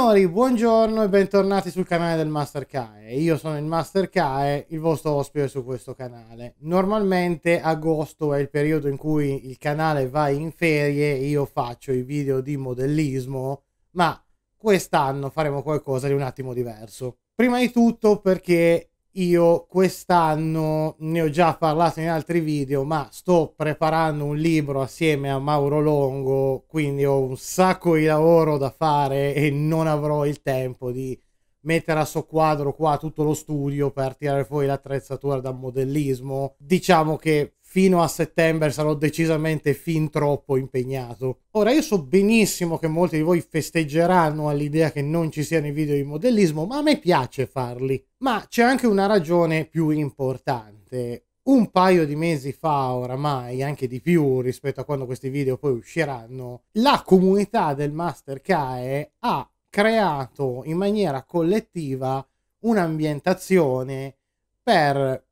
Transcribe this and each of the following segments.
Signori, buongiorno e bentornati sul canale del Master Kae. Io sono il Master Kae, il vostro ospite su questo canale. Normalmente agosto è il periodo in cui il canale va in ferie e io faccio i video di modellismo, ma quest'anno faremo qualcosa di un attimo diverso. Prima di tutto perché io quest'anno ne ho già parlato in altri video, ma sto preparando un libro assieme a Mauro Longo, quindi ho un sacco di lavoro da fare e non avrò il tempo di mettere a soqquadro qua tutto lo studio per tirare fuori l'attrezzatura da modellismo. Diciamo che fino a settembre sarò decisamente fin troppo impegnato. Ora io so benissimo che molti di voi festeggeranno all'idea che non ci siano i video di modellismo, ma a me piace farli. Ma c'è anche una ragione più importante. Un paio di mesi fa oramai, anche di più rispetto a quando questi video poi usciranno, la comunità del Master Kae ha creato in maniera collettiva un'ambientazione per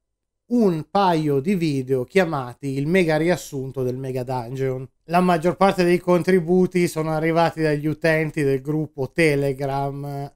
un paio di video chiamati il mega riassunto del mega dungeon. La maggior parte dei contributi sono arrivati dagli utenti del gruppo Telegram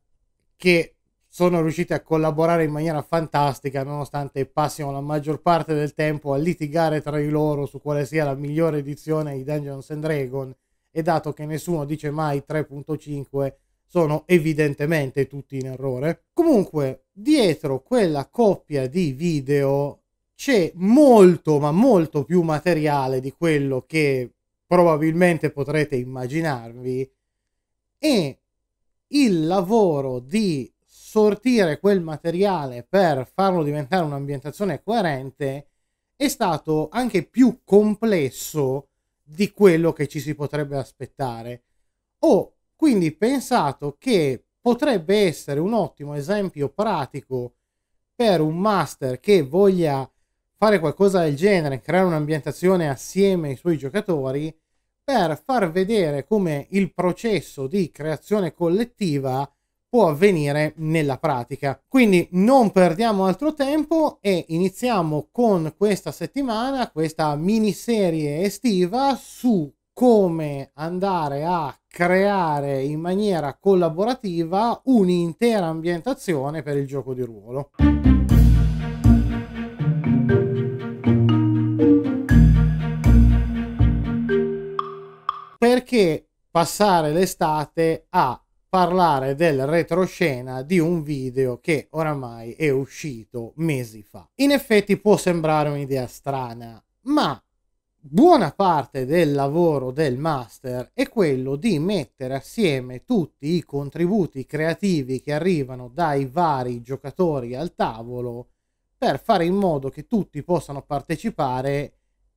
che sono riusciti a collaborare in maniera fantastica nonostante passino la maggior parte del tempo a litigare tra di loro su quale sia la migliore edizione di Dungeons and Dragons e dato che nessuno dice mai 3.5 sono evidentemente tutti in errore. Comunque, dietro quella coppia di video c'è molto, ma molto più materiale di quello che probabilmente potrete immaginarvi e il lavoro di sortire quel materiale per farlo diventare un'ambientazione coerente è stato anche più complesso di quello che ci si potrebbe aspettare. O quindi pensato che potrebbe essere un ottimo esempio pratico per un master che voglia fare qualcosa del genere, creare un'ambientazione assieme ai suoi giocatori, per far vedere come il processo di creazione collettiva può avvenire nella pratica. Quindi non perdiamo altro tempo e iniziamo con questa settimana, questa miniserie estiva su come andare a creare in maniera collaborativa un'intera ambientazione per il gioco di ruolo. Perché passare l'estate a parlare del retroscena di un video che oramai è uscito mesi fa? In effetti può sembrare un'idea strana, ma buona parte del lavoro del master è quello di mettere assieme tutti i contributi creativi che arrivano dai vari giocatori al tavolo per fare in modo che tutti possano partecipare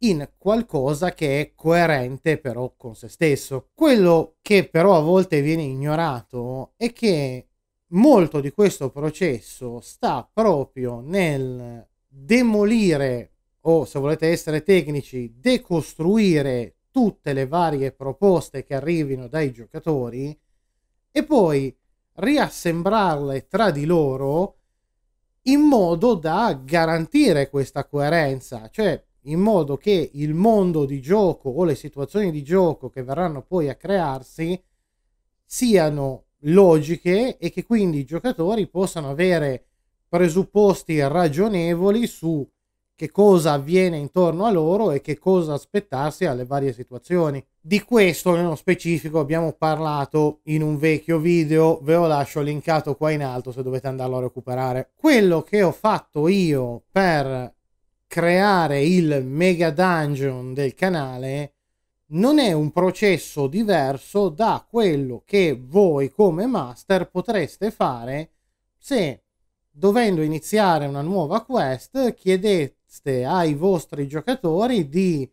in qualcosa che è coerente però con se stesso. Quello che però a volte viene ignorato è che molto di questo processo sta proprio nel demolire o se volete essere tecnici, decostruire tutte le varie proposte che arrivino dai giocatori e poi riassemblarle tra di loro in modo da garantire questa coerenza, cioè in modo che il mondo di gioco o le situazioni di gioco che verranno poi a crearsi siano logiche e che quindi i giocatori possano avere presupposti ragionevoli su che cosa avviene intorno a loro e che cosa aspettarsi alle varie situazioni. Di questo nello specifico abbiamo parlato in un vecchio video, ve lo lascio linkato qua in alto se dovete andarlo a recuperare. Quello che ho fatto io per creare il mega dungeon del canale non è un processo diverso da quello che voi come master potreste fare se dovendo iniziare una nuova quest chiedete richieste ai vostri giocatori di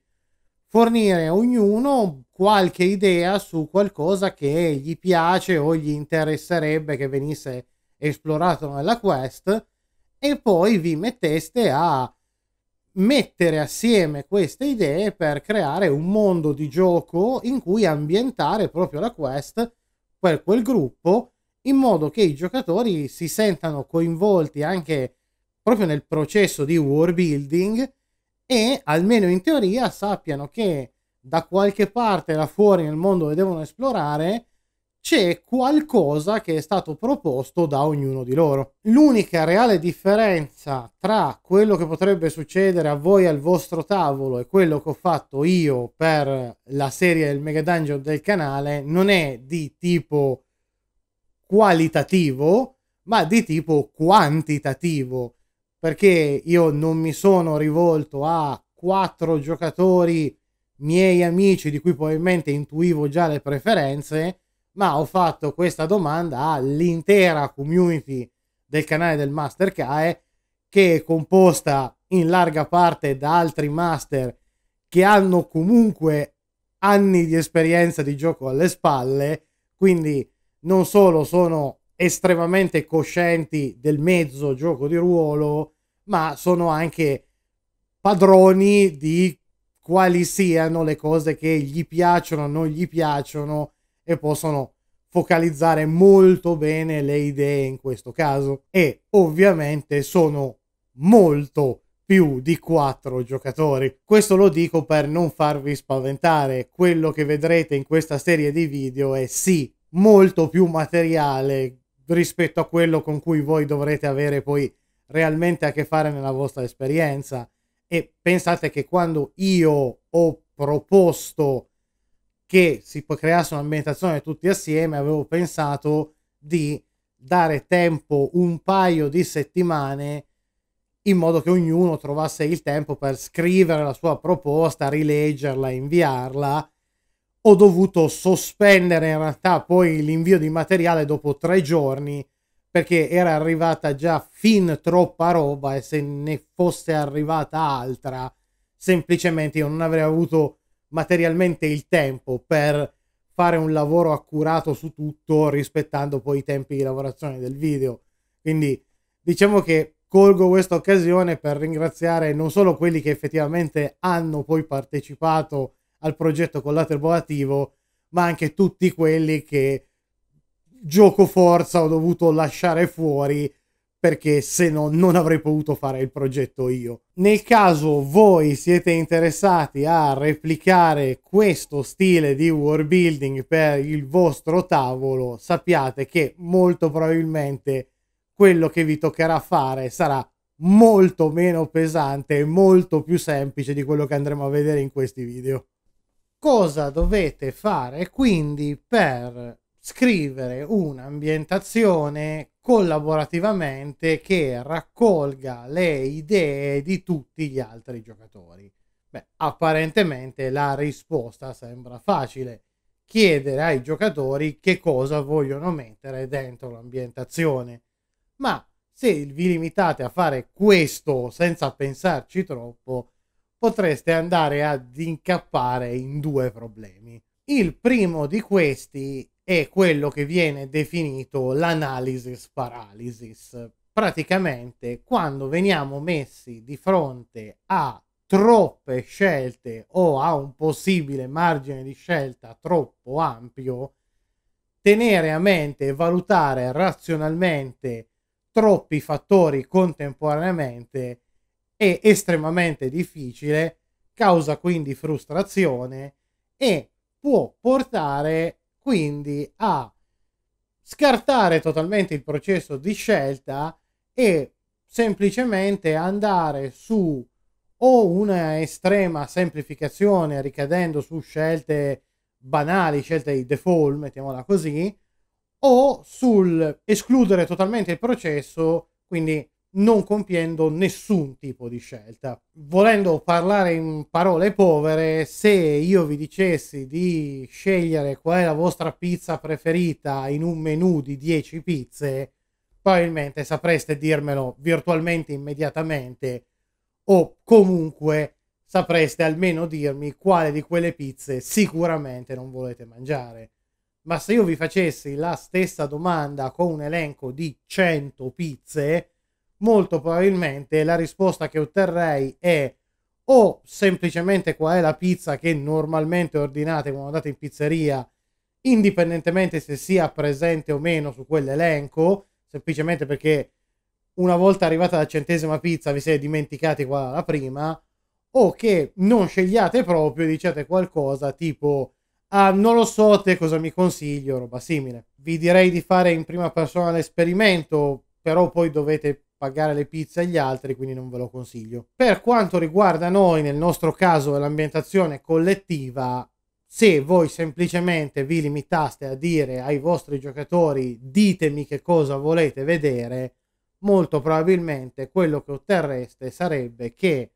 fornire a ognuno qualche idea su qualcosa che gli piace o gli interesserebbe che venisse esplorato nella quest e poi vi metteste a mettere assieme queste idee per creare un mondo di gioco in cui ambientare proprio la quest per quel gruppo in modo che i giocatori si sentano coinvolti anche proprio nel processo di war building e almeno in teoria sappiano che da qualche parte là fuori nel mondo che devono esplorare c'è qualcosa che è stato proposto da ognuno di loro. L'unica reale differenza tra quello che potrebbe succedere a voi al vostro tavolo e quello che ho fatto io per la serie del Mega Dungeon del canale non è di tipo qualitativo, ma di tipo quantitativo perché io non mi sono rivolto a quattro giocatori miei amici di cui probabilmente intuivo già le preferenze, ma ho fatto questa domanda all'intera community del canale del Master Kae che è composta in larga parte da altri master che hanno comunque anni di esperienza di gioco alle spalle, quindi non solo sono estremamente coscienti del mezzo gioco di ruolo, ma sono anche padroni di quali siano le cose che gli piacciono, non gli piacciono e possono focalizzare molto bene le idee in questo caso e ovviamente sono molto più di quattro giocatori. Questo lo dico per non farvi spaventare, quello che vedrete in questa serie di video è sì, molto più materiale rispetto a quello con cui voi dovrete avere poi realmente a che fare nella vostra esperienza. E pensate che quando io ho proposto che si creasse un'ambientazione tutti assieme, avevo pensato di dare tempo un paio di settimane in modo che ognuno trovasse il tempo per scrivere la sua proposta, rileggerla, inviarla ho dovuto sospendere in realtà poi l'invio di materiale dopo tre giorni perché era arrivata già fin troppa roba e se ne fosse arrivata altra semplicemente io non avrei avuto materialmente il tempo per fare un lavoro accurato su tutto rispettando poi i tempi di lavorazione del video quindi diciamo che colgo questa occasione per ringraziare non solo quelli che effettivamente hanno poi partecipato al progetto collaborativo, ma anche tutti quelli che gioco forza ho dovuto lasciare fuori perché se no non avrei potuto fare il progetto io. Nel caso voi siete interessati a replicare questo stile di world building per il vostro tavolo, sappiate che molto probabilmente quello che vi toccherà fare sarà molto meno pesante e molto più semplice di quello che andremo a vedere in questi video cosa dovete fare quindi per scrivere un'ambientazione collaborativamente che raccolga le idee di tutti gli altri giocatori? Beh, apparentemente la risposta sembra facile. Chiedere ai giocatori che cosa vogliono mettere dentro l'ambientazione. Ma se vi limitate a fare questo senza pensarci troppo, potreste andare ad incappare in due problemi. Il primo di questi è quello che viene definito l'analysis paralysis. Praticamente quando veniamo messi di fronte a troppe scelte o a un possibile margine di scelta troppo ampio, tenere a mente e valutare razionalmente troppi fattori contemporaneamente è estremamente difficile, causa quindi frustrazione e può portare quindi a scartare totalmente il processo di scelta e semplicemente andare su o una estrema semplificazione ricadendo su scelte banali, scelte di default, mettiamola così, o sul escludere totalmente il processo, quindi non compiendo nessun tipo di scelta. Volendo parlare in parole povere, se io vi dicessi di scegliere qual è la vostra pizza preferita in un menu di 10 pizze, probabilmente sapreste dirmelo virtualmente immediatamente o comunque sapreste almeno dirmi quale di quelle pizze sicuramente non volete mangiare. Ma se io vi facessi la stessa domanda con un elenco di 100 pizze, molto probabilmente la risposta che otterrei è o semplicemente qual è la pizza che normalmente ordinate quando andate in pizzeria, indipendentemente se sia presente o meno su quell'elenco, semplicemente perché una volta arrivata la centesima pizza vi siete dimenticati qual era la prima, o che non scegliate proprio e diciate qualcosa tipo ah non lo so te cosa mi consiglio, roba simile. Vi direi di fare in prima persona l'esperimento, però poi dovete pagare le pizze agli altri, quindi non ve lo consiglio. Per quanto riguarda noi, nel nostro caso l'ambientazione collettiva, se voi semplicemente vi limitaste a dire ai vostri giocatori ditemi che cosa volete vedere, molto probabilmente quello che otterreste sarebbe che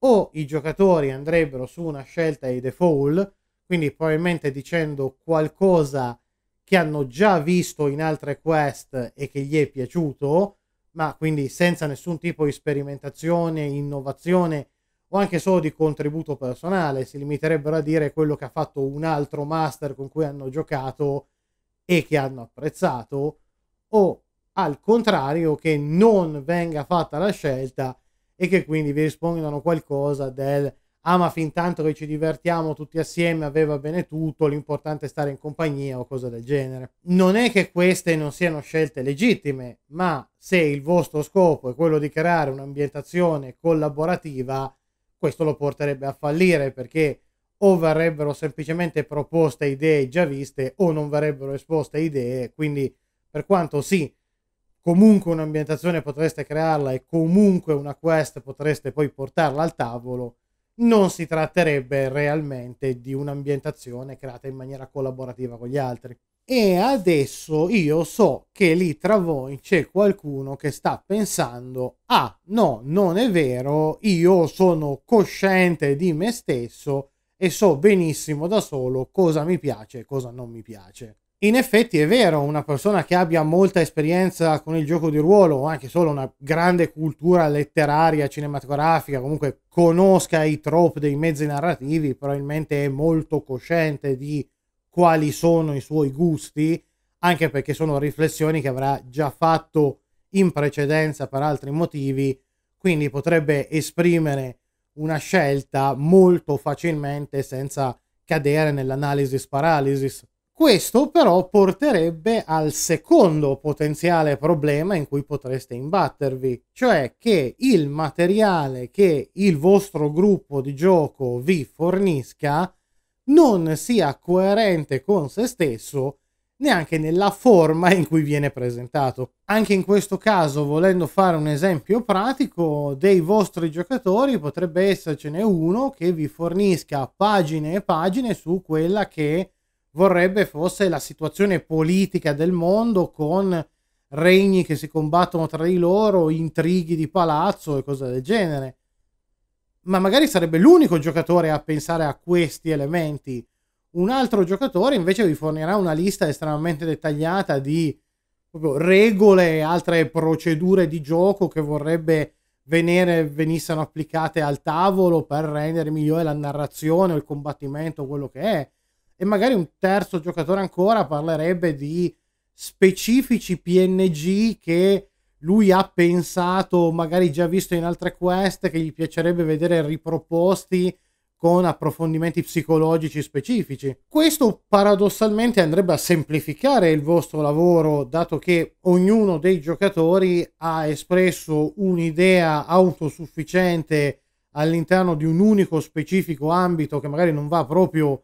o i giocatori andrebbero su una scelta di default, quindi probabilmente dicendo qualcosa che hanno già visto in altre quest e che gli è piaciuto, ma quindi senza nessun tipo di sperimentazione, innovazione o anche solo di contributo personale, si limiterebbero a dire quello che ha fatto un altro master con cui hanno giocato e che hanno apprezzato, o al contrario che non venga fatta la scelta e che quindi vi rispondano qualcosa del ah ma fin tanto che ci divertiamo tutti assieme aveva bene tutto, l'importante è stare in compagnia o cose del genere. Non è che queste non siano scelte legittime, ma se il vostro scopo è quello di creare un'ambientazione collaborativa, questo lo porterebbe a fallire perché o verrebbero semplicemente proposte idee già viste o non verrebbero esposte idee, quindi per quanto sì, comunque un'ambientazione potreste crearla e comunque una quest potreste poi portarla al tavolo, non si tratterebbe realmente di un'ambientazione creata in maniera collaborativa con gli altri. E adesso io so che lì tra voi c'è qualcuno che sta pensando, ah no, non è vero, io sono cosciente di me stesso e so benissimo da solo cosa mi piace e cosa non mi piace in effetti è vero, una persona che abbia molta esperienza con il gioco di ruolo o anche solo una grande cultura letteraria, cinematografica, comunque conosca i trope dei mezzi narrativi, probabilmente è molto cosciente di quali sono i suoi gusti, anche perché sono riflessioni che avrà già fatto in precedenza per altri motivi, quindi potrebbe esprimere una scelta molto facilmente senza cadere nell'analisi paralisi questo però porterebbe al secondo potenziale problema in cui potreste imbattervi, cioè che il materiale che il vostro gruppo di gioco vi fornisca non sia coerente con se stesso neanche nella forma in cui viene presentato. Anche in questo caso, volendo fare un esempio pratico, dei vostri giocatori potrebbe essercene uno che vi fornisca pagine e pagine su quella che vorrebbe fosse la situazione politica del mondo con regni che si combattono tra di loro, intrighi di palazzo e cose del genere. Ma magari sarebbe l'unico giocatore a pensare a questi elementi. Un altro giocatore invece vi fornirà una lista estremamente dettagliata di regole e altre procedure di gioco che vorrebbe venire, venissero applicate al tavolo per rendere migliore la narrazione, il combattimento, quello che è e magari un terzo giocatore ancora parlerebbe di specifici PNG che lui ha pensato, magari già visto in altre quest, che gli piacerebbe vedere riproposti con approfondimenti psicologici specifici. Questo paradossalmente andrebbe a semplificare il vostro lavoro, dato che ognuno dei giocatori ha espresso un'idea autosufficiente all'interno di un unico specifico ambito che magari non va proprio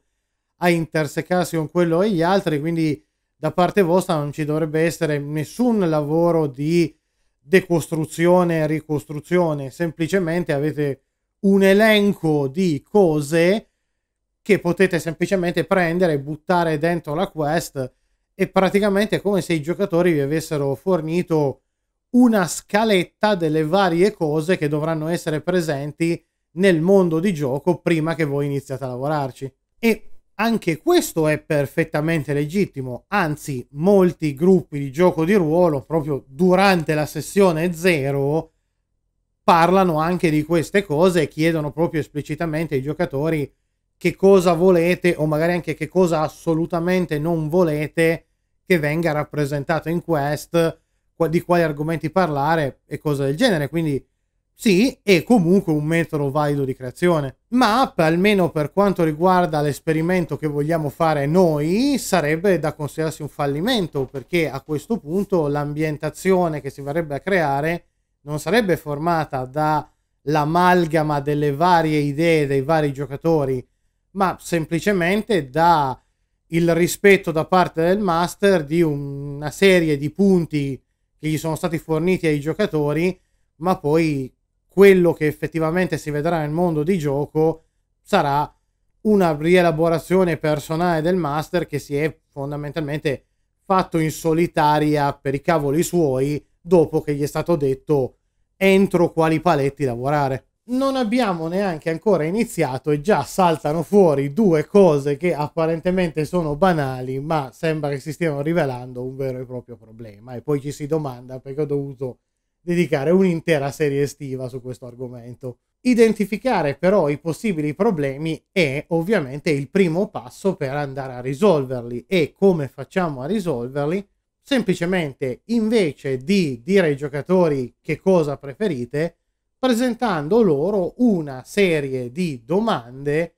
a intersecarsi con quello e gli altri, quindi da parte vostra non ci dovrebbe essere nessun lavoro di decostruzione e ricostruzione, semplicemente avete un elenco di cose che potete semplicemente prendere e buttare dentro la quest e praticamente è come se i giocatori vi avessero fornito una scaletta delle varie cose che dovranno essere presenti nel mondo di gioco prima che voi iniziate a lavorarci. E anche questo è perfettamente legittimo, anzi molti gruppi di gioco di ruolo proprio durante la sessione zero parlano anche di queste cose e chiedono proprio esplicitamente ai giocatori che cosa volete o magari anche che cosa assolutamente non volete che venga rappresentato in quest, di quali argomenti parlare e cose del genere. Quindi sì, è comunque un metodo valido di creazione, ma almeno per quanto riguarda l'esperimento che vogliamo fare noi, sarebbe da considerarsi un fallimento, perché a questo punto l'ambientazione che si verrebbe a creare non sarebbe formata dall'amalgama delle varie idee dei vari giocatori, ma semplicemente da il rispetto da parte del master di una serie di punti che gli sono stati forniti ai giocatori, ma poi quello che effettivamente si vedrà nel mondo di gioco sarà una rielaborazione personale del master che si è fondamentalmente fatto in solitaria per i cavoli suoi dopo che gli è stato detto entro quali paletti lavorare. Non abbiamo neanche ancora iniziato e già saltano fuori due cose che apparentemente sono banali, ma sembra che si stiano rivelando un vero e proprio problema. E poi ci si domanda perché ho dovuto dedicare un'intera serie estiva su questo argomento. Identificare però i possibili problemi è ovviamente il primo passo per andare a risolverli e come facciamo a risolverli? Semplicemente invece di dire ai giocatori che cosa preferite, presentando loro una serie di domande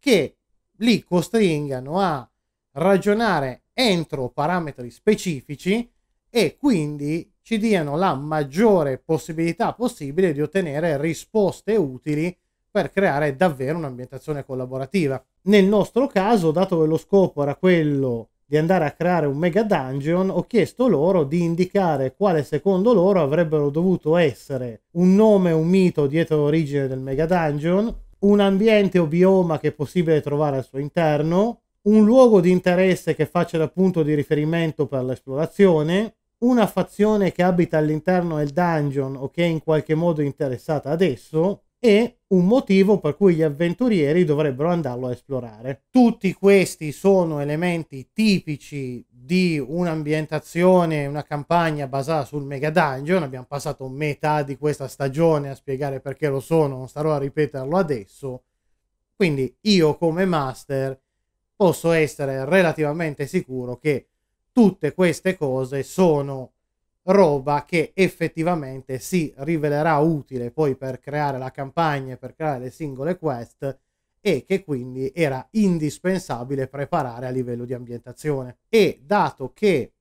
che li costringano a ragionare entro parametri specifici e quindi ci diano la maggiore possibilità possibile di ottenere risposte utili per creare davvero un'ambientazione collaborativa. Nel nostro caso, dato che lo scopo era quello di andare a creare un mega dungeon, ho chiesto loro di indicare quale secondo loro avrebbero dovuto essere un nome, un mito dietro l'origine del mega dungeon, un ambiente o bioma che è possibile trovare al suo interno, un luogo di interesse che faccia da punto di riferimento per l'esplorazione, una fazione che abita all'interno del dungeon o che è in qualche modo interessata ad esso e un motivo per cui gli avventurieri dovrebbero andarlo a esplorare. Tutti questi sono elementi tipici di un'ambientazione, una campagna basata sul Mega Dungeon. Abbiamo passato metà di questa stagione a spiegare perché lo sono, non starò a ripeterlo adesso. Quindi io come master posso essere relativamente sicuro che tutte queste cose sono roba che effettivamente si rivelerà utile poi per creare la campagna, per creare le singole quest e che quindi era indispensabile preparare a livello di ambientazione. E dato che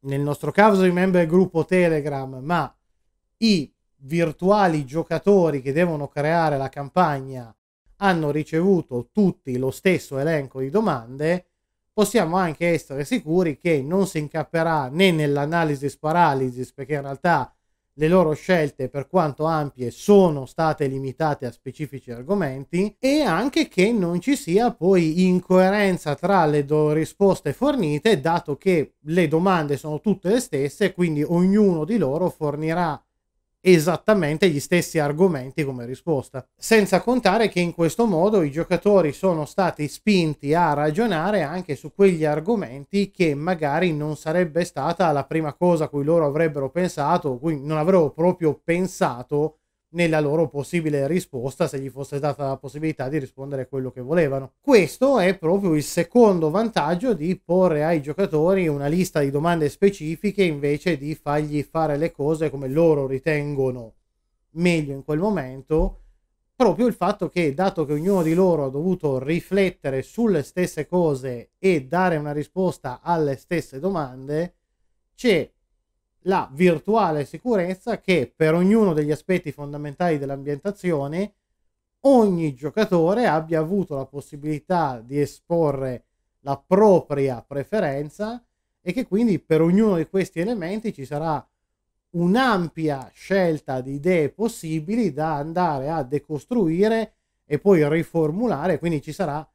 nel nostro caso i membri del gruppo Telegram, ma i virtuali giocatori che devono creare la campagna hanno ricevuto tutti lo stesso elenco di domande, possiamo anche essere sicuri che non si incapperà né nell'analisi paralisi, perché in realtà le loro scelte, per quanto ampie, sono state limitate a specifici argomenti e anche che non ci sia poi incoerenza tra le do- risposte fornite, dato che le domande sono tutte le stesse, quindi ognuno di loro fornirà esattamente gli stessi argomenti come risposta. Senza contare che in questo modo i giocatori sono stati spinti a ragionare anche su quegli argomenti che magari non sarebbe stata la prima cosa a cui loro avrebbero pensato, cui non avrebbero proprio pensato nella loro possibile risposta se gli fosse data la possibilità di rispondere a quello che volevano. Questo è proprio il secondo vantaggio di porre ai giocatori una lista di domande specifiche invece di fargli fare le cose come loro ritengono meglio in quel momento, proprio il fatto che dato che ognuno di loro ha dovuto riflettere sulle stesse cose e dare una risposta alle stesse domande, c'è la virtuale sicurezza che per ognuno degli aspetti fondamentali dell'ambientazione ogni giocatore abbia avuto la possibilità di esporre la propria preferenza e che quindi per ognuno di questi elementi ci sarà un'ampia scelta di idee possibili da andare a decostruire e poi riformulare, quindi ci sarà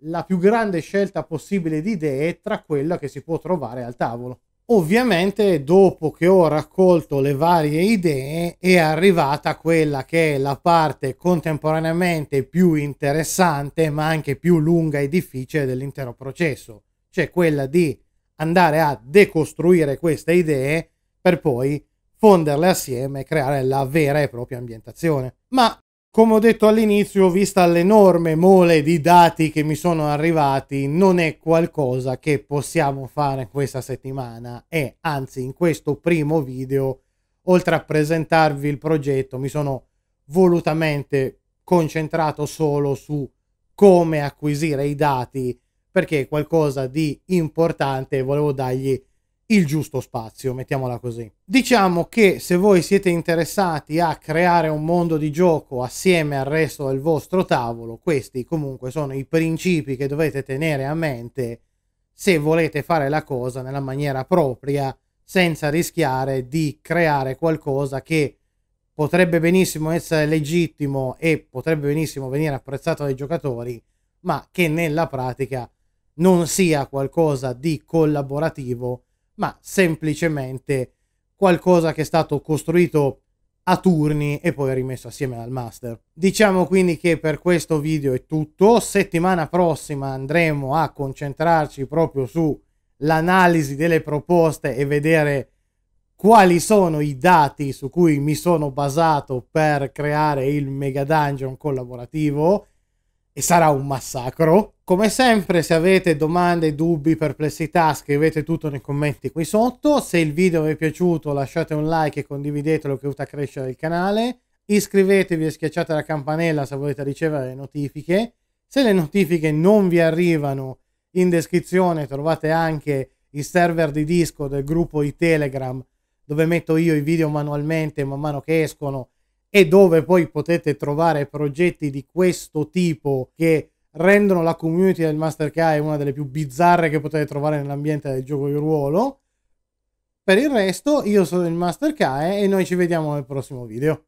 la più grande scelta possibile di idee tra quella che si può trovare al tavolo. Ovviamente dopo che ho raccolto le varie idee è arrivata quella che è la parte contemporaneamente più interessante ma anche più lunga e difficile dell'intero processo, cioè quella di andare a decostruire queste idee per poi fonderle assieme e creare la vera e propria ambientazione. Ma come ho detto all'inizio, vista l'enorme mole di dati che mi sono arrivati, non è qualcosa che possiamo fare questa settimana e anzi in questo primo video, oltre a presentarvi il progetto, mi sono volutamente concentrato solo su come acquisire i dati perché è qualcosa di importante e volevo dargli il giusto spazio, mettiamola così. Diciamo che se voi siete interessati a creare un mondo di gioco assieme al resto del vostro tavolo, questi comunque sono i principi che dovete tenere a mente se volete fare la cosa nella maniera propria, senza rischiare di creare qualcosa che potrebbe benissimo essere legittimo e potrebbe benissimo venire apprezzato dai giocatori, ma che nella pratica non sia qualcosa di collaborativo ma semplicemente qualcosa che è stato costruito a turni e poi rimesso assieme al master. Diciamo quindi che per questo video è tutto, settimana prossima andremo a concentrarci proprio sull'analisi delle proposte e vedere quali sono i dati su cui mi sono basato per creare il mega dungeon collaborativo e sarà un massacro come sempre, se avete domande, dubbi, perplessità, scrivete tutto nei commenti qui sotto. Se il video vi è piaciuto, lasciate un like e condividetelo che aiuta a crescere il canale. Iscrivetevi e schiacciate la campanella se volete ricevere le notifiche. Se le notifiche non vi arrivano, in descrizione trovate anche il server di disco del gruppo di Telegram dove metto io i video manualmente man mano che escono e dove poi potete trovare progetti di questo tipo che rendono la community del Master Kai una delle più bizzarre che potete trovare nell'ambiente del gioco di ruolo. Per il resto, io sono il Master Kai e noi ci vediamo nel prossimo video.